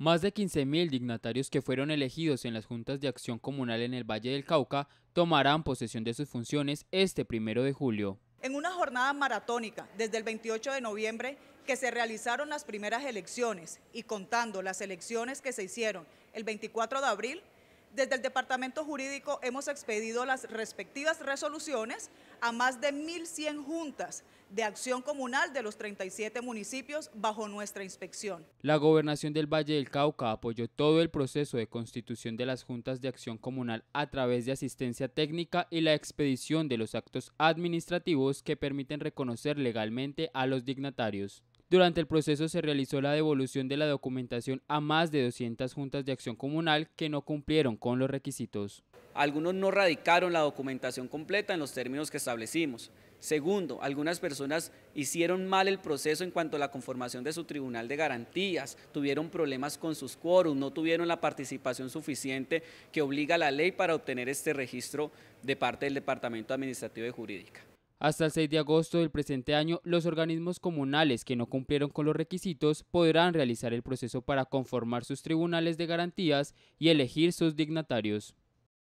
Más de 15.000 dignatarios que fueron elegidos en las juntas de acción comunal en el Valle del Cauca tomarán posesión de sus funciones este primero de julio. En una jornada maratónica desde el 28 de noviembre que se realizaron las primeras elecciones y contando las elecciones que se hicieron el 24 de abril, desde el Departamento Jurídico hemos expedido las respectivas resoluciones a más de 1.100 juntas de acción comunal de los 37 municipios bajo nuestra inspección. La gobernación del Valle del Cauca apoyó todo el proceso de constitución de las juntas de acción comunal a través de asistencia técnica y la expedición de los actos administrativos que permiten reconocer legalmente a los dignatarios. Durante el proceso se realizó la devolución de la documentación a más de 200 juntas de acción comunal que no cumplieron con los requisitos. Algunos no radicaron la documentación completa en los términos que establecimos. Segundo, algunas personas hicieron mal el proceso en cuanto a la conformación de su tribunal de garantías, tuvieron problemas con sus quórum no tuvieron la participación suficiente que obliga la ley para obtener este registro de parte del Departamento Administrativo y Jurídica. Hasta el 6 de agosto del presente año, los organismos comunales que no cumplieron con los requisitos podrán realizar el proceso para conformar sus tribunales de garantías y elegir sus dignatarios.